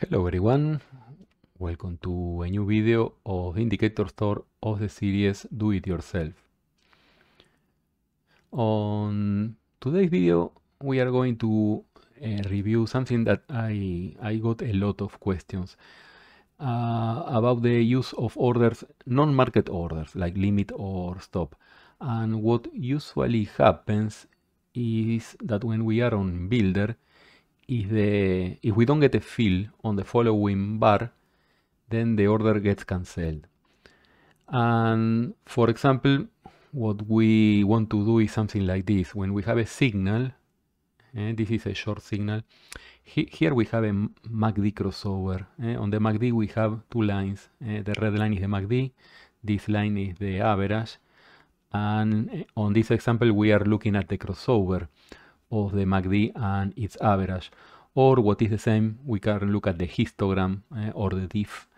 Hello everyone, welcome to a new video of indicator store of the series Do It Yourself. On today's video we are going to uh, review something that I, I got a lot of questions uh, about the use of orders, non-market orders like limit or stop. And what usually happens is that when we are on Builder, if, the, if we don't get a fill on the following bar, then the order gets cancelled. And for example, what we want to do is something like this. When we have a signal, and eh, this is a short signal, he, here we have a MACD crossover. Eh? On the MACD we have two lines. Eh? The red line is the MACD, this line is the average. And eh, on this example we are looking at the crossover of the MACD and its average. Or what is the same, we can look at the histogram uh, or the diff.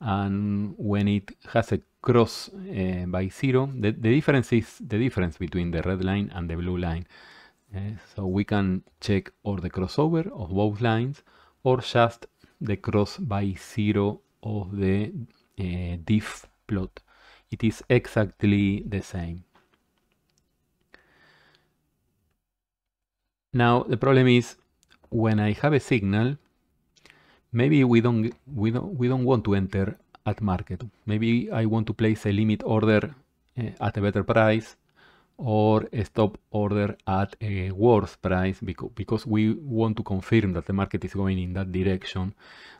And when it has a cross uh, by zero, the, the, difference is the difference between the red line and the blue line. Uh, so we can check or the crossover of both lines or just the cross by zero of the diff plot. It is exactly the same. Now, the problem is when I have a signal, maybe we don't, we don't, we don't want to enter at market. Maybe I want to place a limit order uh, at a better price or a stop order at a worse price because, because we want to confirm that the market is going in that direction.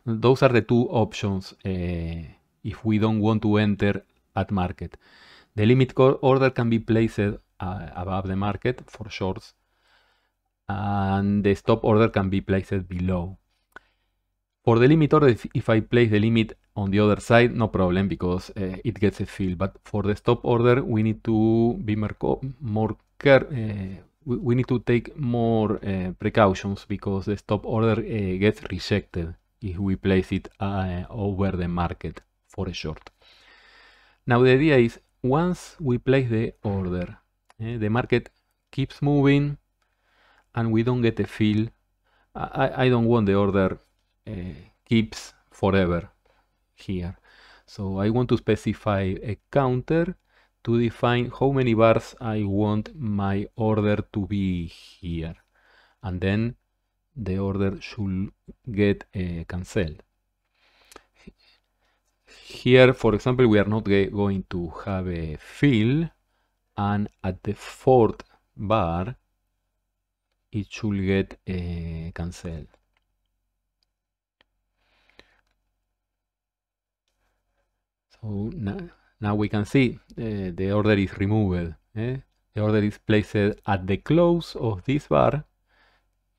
Those are the two options uh, if we don't want to enter at market. The limit order can be placed uh, above the market for shorts and the stop order can be placed below. For the limiter, if I place the limit on the other side, no problem because uh, it gets a fill. But for the stop order, we need to be more, care. Uh, we need to take more uh, precautions because the stop order gets rejected if we place it over the market for a short. Now the idea is once we place the order, the market keeps moving and we don't get a feel. I, I don't want the order uh, keeps forever here. So I want to specify a counter to define how many bars I want my order to be here. And then the order should get uh, cancelled. Here, for example, we are not going to have a fill and at the fourth bar, it should get uh, eh, cancelled so now, now we can see uh, the order is removed eh? the order is placed at the close of this bar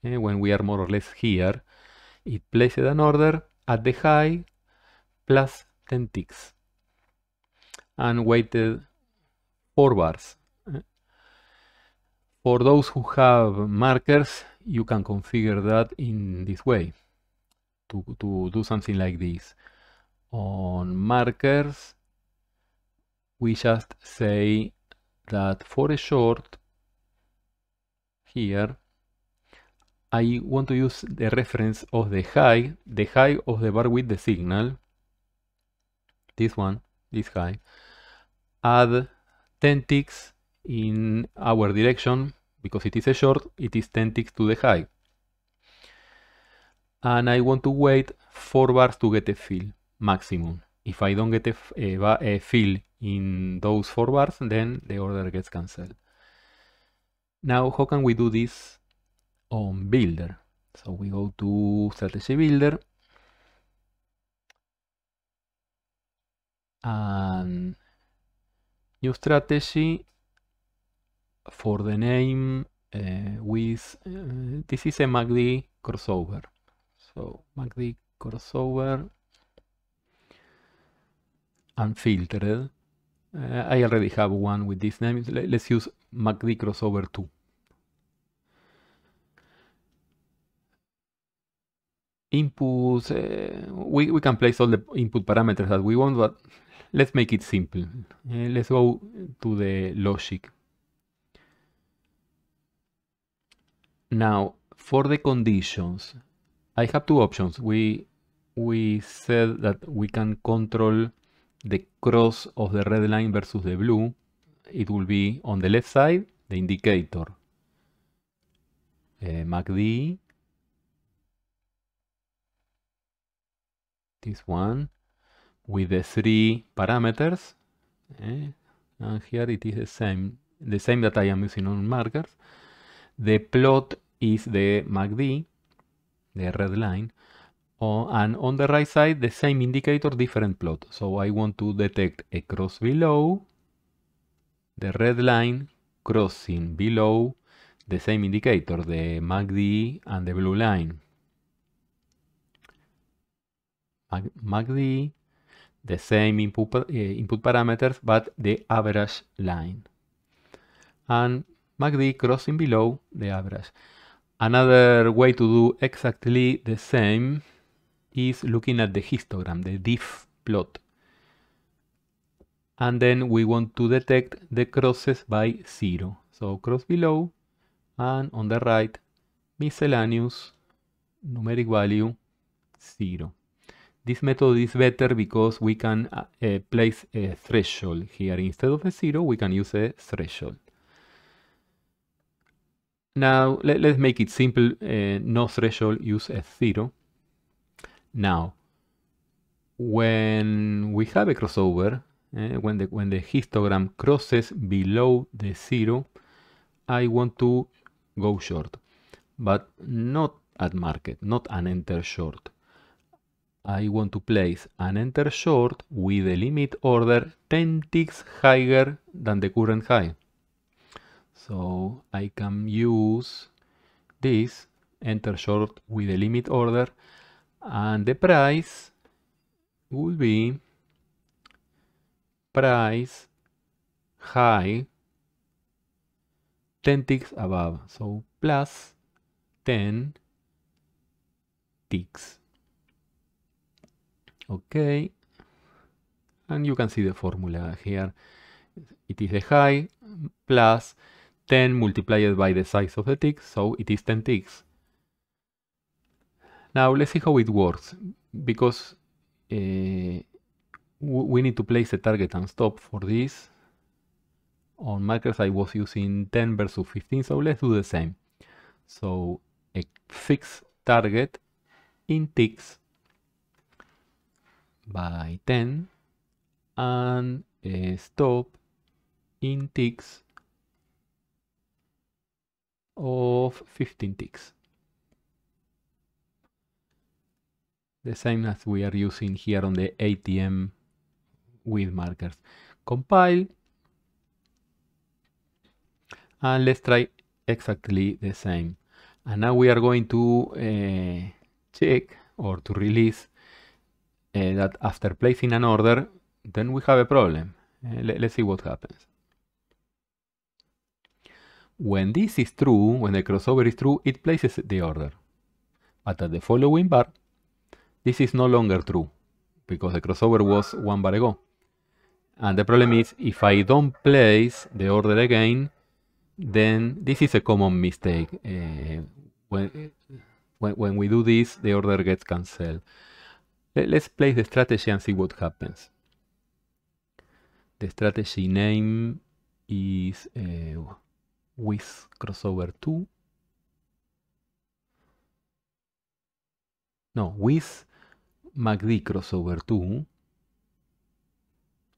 eh? when we are more or less here it places an order at the high plus 10 ticks and weighted 4 bars for those who have markers, you can configure that in this way, to, to do something like this. On markers, we just say that for a short, here, I want to use the reference of the high, the high of the bar with the signal, this one, this high, add 10 ticks in our direction because it is a short, it is 10 ticks to the high. And I want to wait 4 bars to get a fill maximum. If I don't get a, a, a fill in those 4 bars, then the order gets cancelled. Now, how can we do this on Builder? So we go to Strategy Builder. And new strategy for the name uh, with uh, this is a MACD crossover so MACD crossover unfiltered uh, I already have one with this name let's use MACD crossover 2 inputs we, we can place all the input parameters that we want but let's make it simple let's go to the logic Now, for the conditions, I have two options. We, we said that we can control the cross of the red line versus the blue. It will be on the left side, the indicator, uh, eh, MACD, this one, with the three parameters. Eh, and here it is the same, the same that I am using on markers the plot is the MACD, the red line, and on the right side, the same indicator, different plot. So I want to detect a cross below, the red line crossing below the same indicator, the MACD and the blue line. MACD, the same input, uh, input parameters, but the average line. And MACD crossing below the average. Another way to do exactly the same is looking at the histogram, the diff plot. And then we want to detect the crosses by zero. So cross below and on the right miscellaneous numeric value zero. This method is better because we can uh, place a threshold here. Instead of a zero, we can use a threshold. Now, let, us make it simple, uh, no threshold, use F0. Now, when we have a crossover, uh, when, the, when the histogram crosses below the zero, I want to go short, but not at market, not an enter short. I want to place an enter short with a limit order 10 ticks higher than the current high so I can use this enter short with the limit order and the price will be price high 10 ticks above so plus 10 ticks okay and you can see the formula here it is the high plus 10 multiplied by the size of the tick, so it is 10 ticks. Now let's see how it works, because uh, we need to place a target and stop for this. On markers I was using 10 versus 15, so let's do the same. So a fixed target in ticks by 10 and a eh, stop in ticks of 15 ticks. The same as we are using here on the ATM with markers. Compile. And let's try exactly the same. And now we are going to uh, check or to release uh, that after placing an order, then we have a problem. Uh, eh, let, let's see what happens. When this is true, when the crossover is true, it places the order. But at the following bar, this is no longer true, because the crossover was one bar ago. And the problem is, if I don't place the order again, then this is a common mistake. Uh, when, when, when, we do this, the order gets cancelled. Let, us place the strategy and see what happens. The strategy name is... Uh, with crossover 2. No, with MACD crossover 2.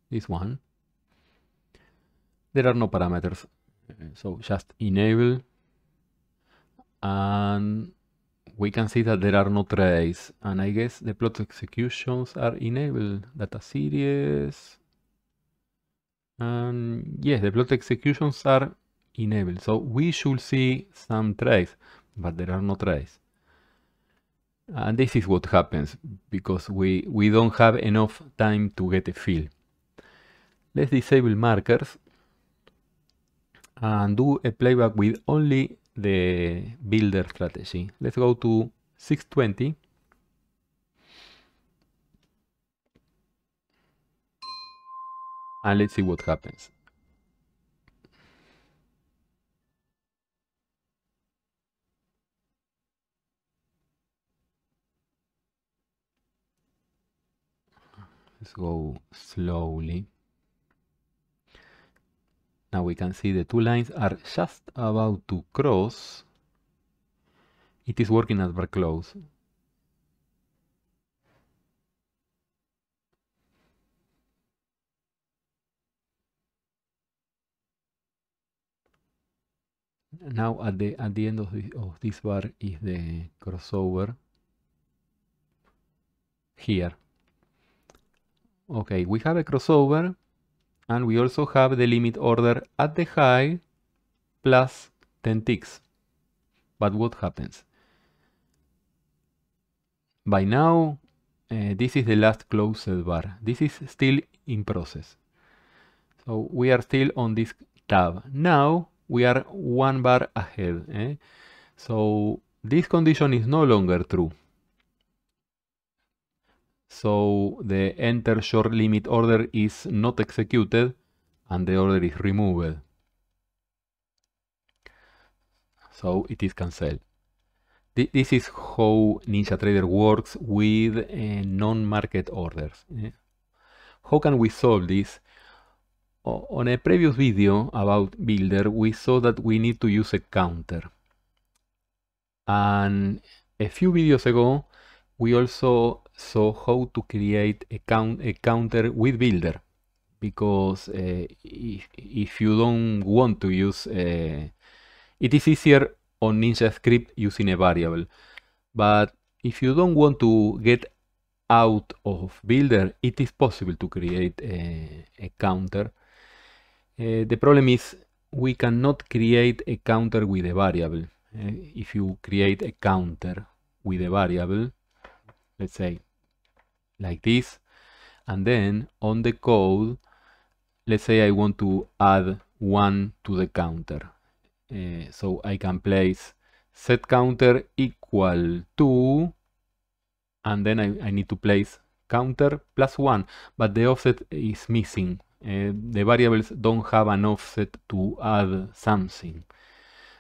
This one. There are no parameters. Uh, so just enable and we can see that there are no traces. and I guess the plot executions are enabled data series and yes the plot executions are enabled. So we should see some trace, but there are no trace. And this is what happens because we, we don't have enough time to get a fill. Let's disable markers and do a playback with only the builder strategy. Let's go to 620. And let's see what happens. let's go slowly. Now we can see the two lines are just about to cross. It is working at close. Now at the at the end of of this bar is the crossover here. Okay, we have a crossover and we also have the limit order at the high plus 10 ticks. But what happens? By now, uh, this is the last closed bar. This is still in process. So we are still on this tab. Now we are one bar ahead. Eh? So this condition is no longer true. So the enter short limit order is not executed and the order is removed. So it is cancelled. This is how NinjaTrader works with uh, non-market orders. Yeah. How can we solve this? O on a previous video about Builder, we saw that we need to use a counter. And a few videos ago, we also so how to create a, count, a counter with builder because uh, if, if, you don't want to use uh, it is easier on ninja script using a variable but if you don't want to get out of builder it is possible to create a, a counter uh, the problem is we cannot create a counter with a variable uh, if you create a counter with a variable let's say like this. And then on the code, let's say I want to add one to the counter. Uh, so I can place set counter equal to, and then I, I need to place counter plus one, but the offset is missing. Uh, the variables don't have an offset to add something.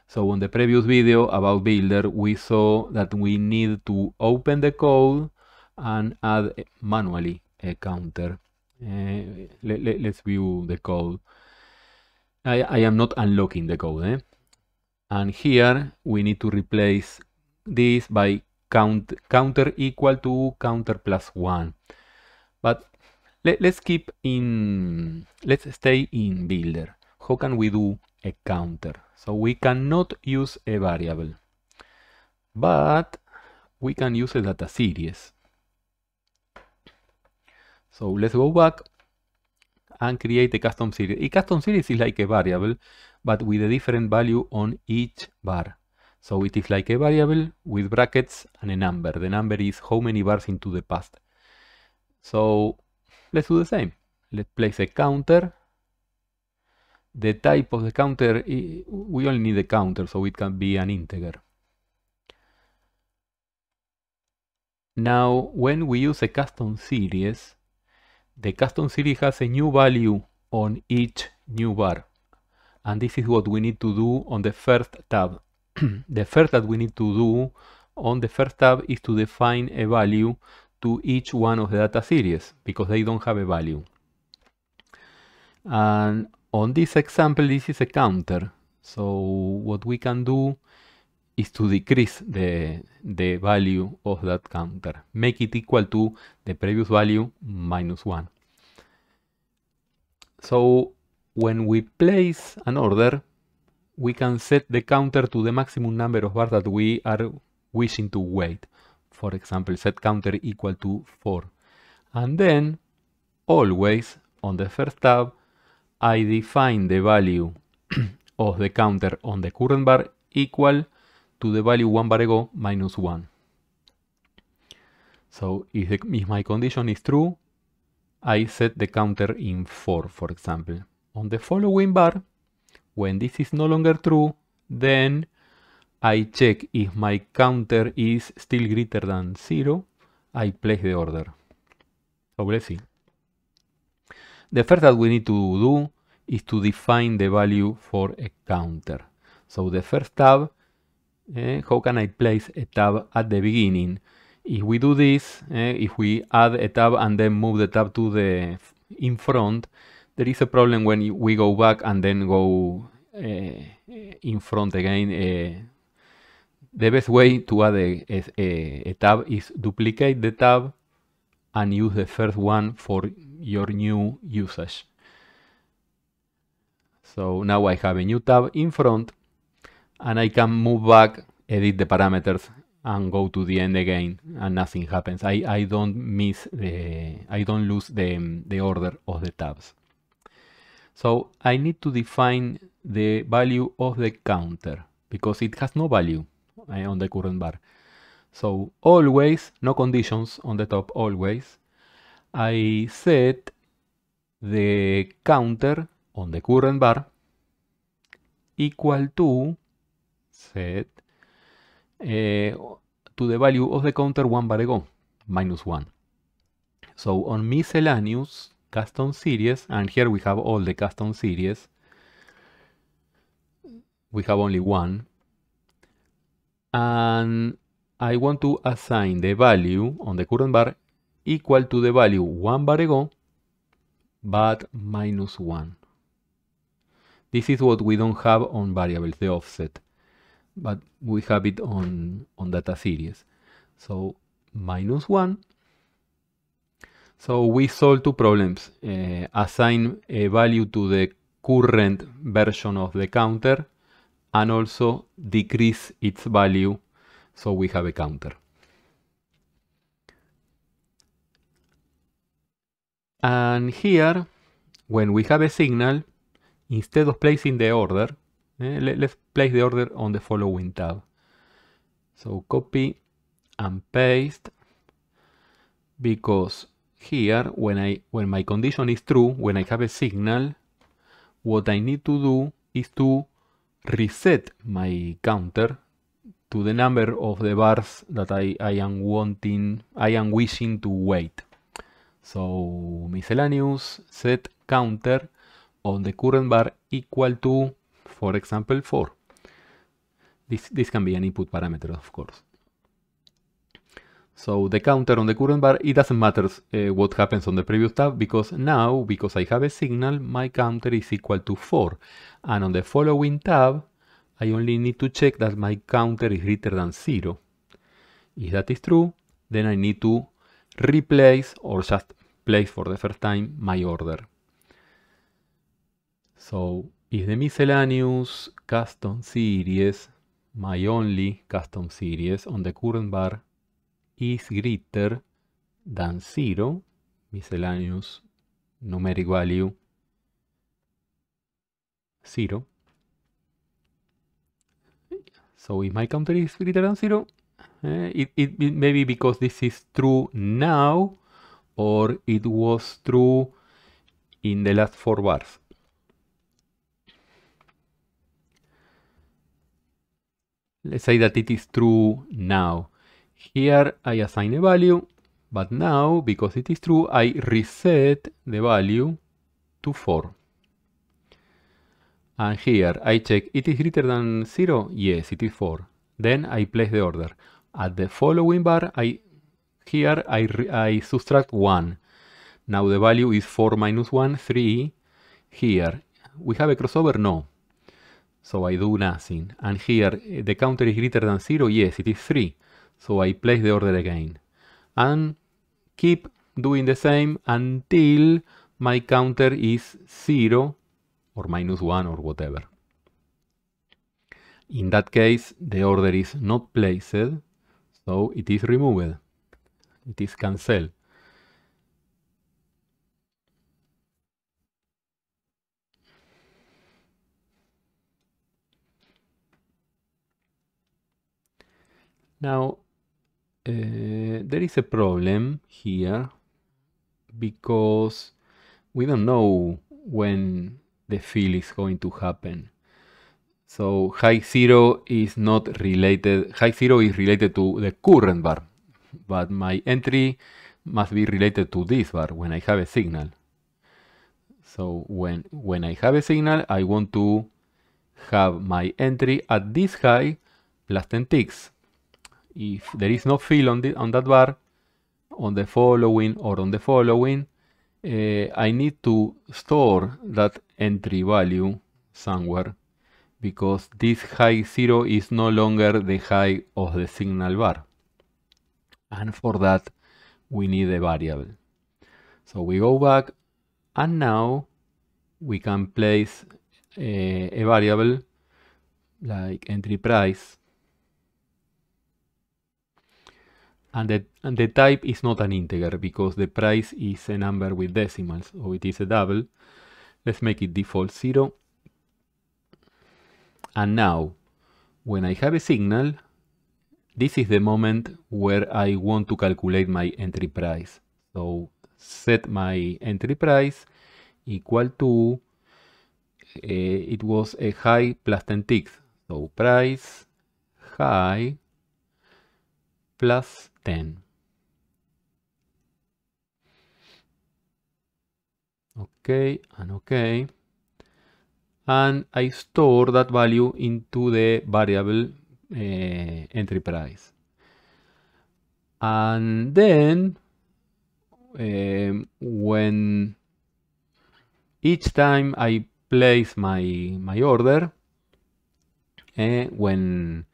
So on the previous video about Builder, we saw that we need to open the code and add manually a counter. Uh, eh, let, let, us view the code. I, I am not unlocking the code. Eh? And here we need to replace this by count counter equal to counter plus one. But let, us keep in, let's stay in builder. How can we do a counter? So we cannot use a variable, but we can use a data series. So let's go back and create a custom series. A custom series is like a variable, but with a different value on each bar. So it is like a variable with brackets and a number. The number is how many bars into the past. So let's do the same. Let's place a counter. The type of the counter, we only need a counter, so it can be an integer. Now, when we use a custom series, the custom series has a new value on each new bar. And this is what we need to do on the first tab. the first that we need to do on the first tab is to define a value to each one of the data series because they don't have a value. And on this example, this is a counter. So what we can do is to decrease the, the value of that counter. Make it equal to the previous value minus 1. So when we place an order, we can set the counter to the maximum number of bars that we are wishing to wait. For example, set counter equal to 4. And then, always, on the first tab, I define the value of the counter on the current bar equal to the value 1 bar ago minus 1. So if, the, if my condition is true, I set the counter in 4, for example. On the following bar, when this is no longer true, then I check if my counter is still greater than 0, I place the order. So let's see. The first that we need to do is to define the value for a counter. So the first tab eh, how can I place a tab at the beginning? If we do this, eh, if we add a tab and then move the tab to the in front, there is a problem when we go back and then go uh, in front again. Uh, the best way to add a, a, a tab is duplicate the tab and use the first one for your new usage. So now I have a new tab in front and I can move back, edit the parameters and go to the end again and nothing happens. I, I don't miss the, I don't lose the, the order of the tabs. So I need to define the value of the counter because it has no value eh, on the current bar. So always, no conditions on the top, always. I set the counter on the current bar equal to set uh, to the value of the counter 1 bar ago, minus 1. So on miscellaneous, custom series, and here we have all the custom series, we have only one, and I want to assign the value on the current bar equal to the value 1 bar ago, but minus 1. This is what we don't have on variables, the offset but we have it on, on data series. So minus one. So we solve two problems. Uh, assign a value to the current version of the counter and also decrease its value so we have a counter. And here, when we have a signal, instead of placing the order, eh, let, us Place the order on the following tab. So copy and paste because here when I when my condition is true, when I have a signal, what I need to do is to reset my counter to the number of the bars that I, I am wanting, I am wishing to wait. So miscellaneous set counter on the current bar equal to, for example, 4. This, this can be an input parameter, of course. So the counter on the current bar, it doesn't matter uh, what happens on the previous tab because now, because I have a signal, my counter is equal to 4. And on the following tab, I only need to check that my counter is greater than 0. If that is true, then I need to replace or just place for the first time my order. So if the miscellaneous custom series my only custom series on the current bar is greater than 0 miscellaneous numeric value 0 so if my counter is greater than 0 uh, it, it, it may be because this is true now or it was true in the last four bars Let's say that it is true now. Here I assign a value, but now, because it is true, I reset the value to 4. And here I check, it is greater than 0? Yes, it is 4. Then I place the order. At the following bar, I here I, I subtract 1. Now the value is 4 minus 1, 3. Here, we have a crossover? No. So I do nothing. And here eh, the counter is greater than 0. Yes, it is 3. So I place the order again. And keep doing the same until my counter is 0 or minus 1 or whatever. In that case, the order is not placed, so it is removed. It is cancelled. Now, uh, there is a problem here because we don't know when the fill is going to happen. So high zero is not related, high zero is related to the current bar, but my entry must be related to this bar when I have a signal. So when, when I have a signal, I want to have my entry at this high plus 10 ticks if there is no fill on, the, on that bar, on the following or on the following, uh, I need to store that entry value somewhere because this high zero is no longer the high of the signal bar. And for that, we need a variable. So we go back and now we can place a, uh, a variable like entry price and the, and the type is not an integer because the price is a number with decimals or it is a double. Let's make it default 0. And now, when I have a signal, this is the moment where I want to calculate my entry price. So set my entry price equal to, uh, it was a high plus 10 ticks. So price high plus 10. Okay, and okay. And I store that value into the variable uh, entry price. And then um, when each time I place my, my order, uh, when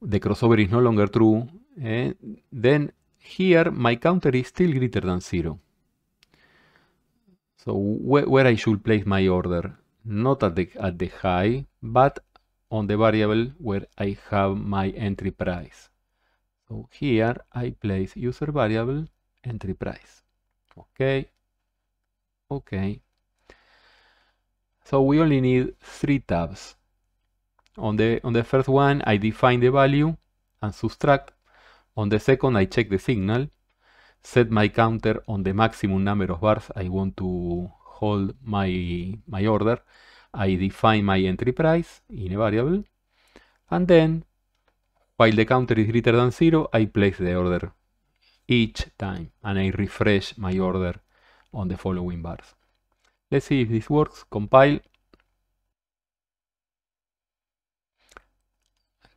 the crossover is no longer true, eh, then here my counter is still greater than 0. So wh where I should place my order, not at the, at the high, but on the variable where I have my entry price. So here I place user variable entry price. Okay, okay. So we only need three tabs on the, on the first one, I define the value and subtract. On the second, I check the signal, set my counter on the maximum number of bars I want to hold my, my order. I define my entry price in a variable. And then, while the counter is greater than zero, I place the order each time and I refresh my order on the following bars. Let's see if this works. Compile.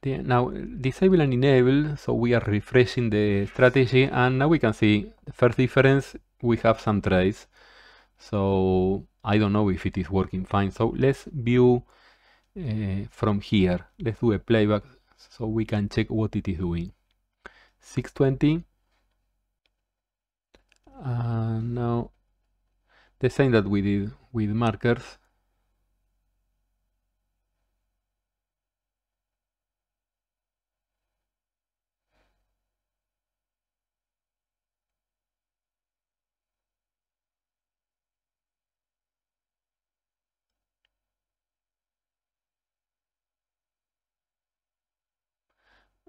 Now disable and enable, so we are refreshing the strategy and now we can see the first difference, we have some trades. So I don't know if it is working fine. So let's view uh, from here. Let's do a playback so we can check what it is doing. 620. And now the same that we did with markers.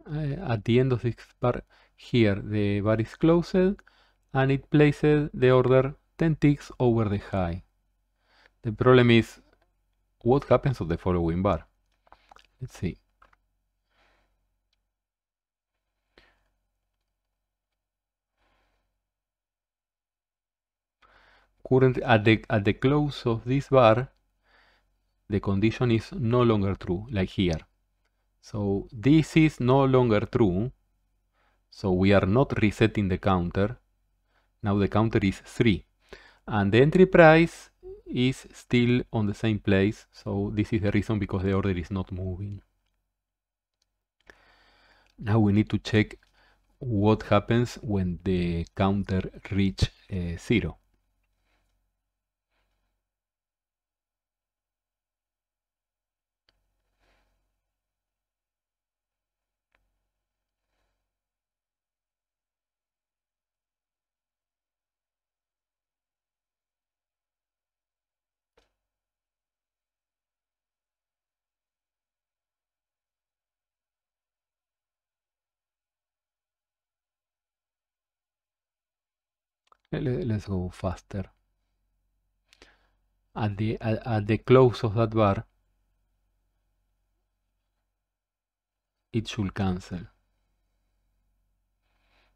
Eh, at the end of this part here the bar is closed and it places the order 10 ticks over the high. The problem is what happens to the following bar? Let's see. Currently at the, at the close of this bar, the condition is no longer true, like here. So this is no longer true. So we are not resetting the counter. Now the counter is 3. And the entry price is still on the same place. So this is the reason because the order is not moving. Now we need to check what happens when the counter reach uh, 0. let's go faster at the at, at the close of that bar it should cancel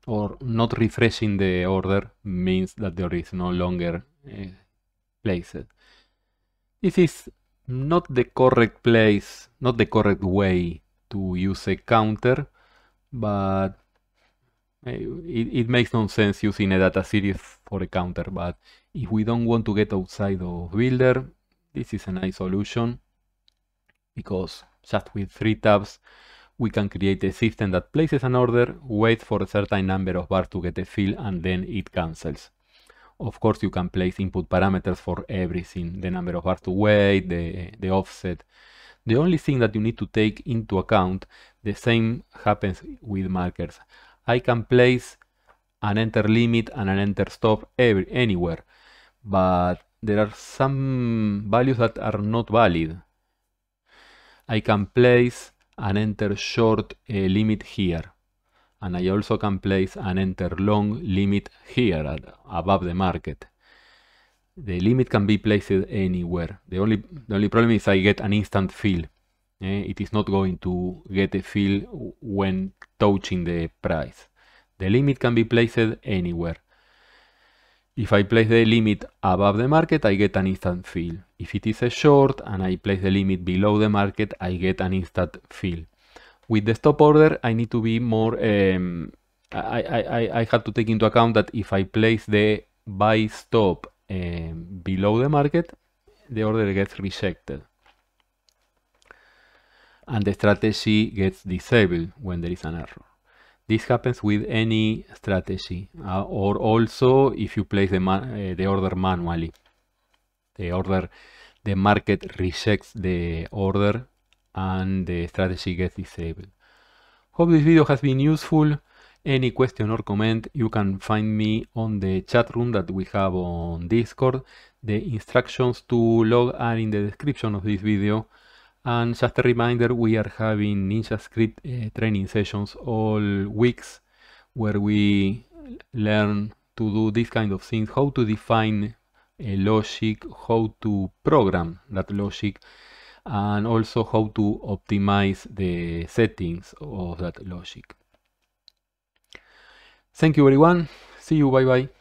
or not refreshing the order means that there is no longer uh, placed this is not the correct place not the correct way to use a counter but it, it makes no sense using a data series for a counter, but if we don't want to get outside of Builder, this is a nice solution because just with three tabs, we can create a system that places an order, waits for a certain number of bars to get a fill, and then it cancels. Of course, you can place input parameters for everything, the number of bars to wait, the, the offset. The only thing that you need to take into account, the same happens with markers. I can place an enter limit and an enter stop every, anywhere. But there are some values that are not valid. I can place an enter short uh, limit here. And I also can place an enter long limit here at, above the market. The limit can be placed anywhere. The only, the only problem is I get an instant fill. Eh, it is not going to get a fill when touching the price. The limit can be placed anywhere. If I place the limit above the market, I get an instant fill. If it is a short and I place the limit below the market, I get an instant fill. With the stop order, I need to be more... Um, I, I, I, have to take into account that if I place the buy stop um, below the market, the order gets rejected and the strategy gets disabled when there is an error. This happens with any strategy uh, or also if you place the, uh, the order manually. The order, the market rejects the order and the strategy gets disabled. Hope this video has been useful. Any question or comment, you can find me on the chat room that we have on Discord. The instructions to log are in the description of this video. And just a reminder, we are having NinjaScript Script uh, training sessions all weeks where we learn to do this kind of things, how to define a eh, logic, how to program that logic, and also how to optimize the settings of that logic. Thank you everyone. See you. Bye bye.